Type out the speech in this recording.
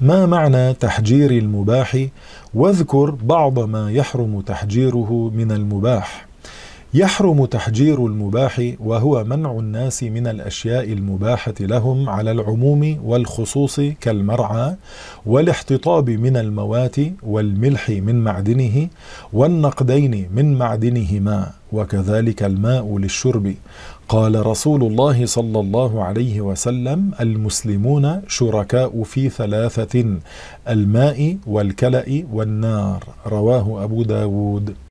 ما معنى تحجير المباح واذكر بعض ما يحرم تحجيره من المباح يحرم تحجير المباح وهو منع الناس من الاشياء المباحه لهم على العموم والخصوص كالمرعى والاحتطاب من الموات والملح من معدنه والنقدين من معدنهما وكذلك الماء للشرب قال رسول الله صلى الله عليه وسلم المسلمون شركاء في ثلاثه الماء والكلا والنار رواه ابو داود